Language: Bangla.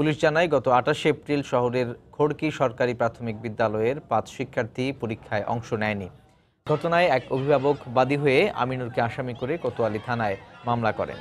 পুলিশ জানায় গত আঠাশে এপ্রিল শহরের খড়কি সরকারি প্রাথমিক বিদ্যালয়ের পাঁচ শিক্ষার্থী পরীক্ষায় অংশ নেয়নি ঘটনায় এক অভিভাবক বাদী হয়ে আমিনুরকে আসামি করে কোতোয়ালি থানায় মামলা করেন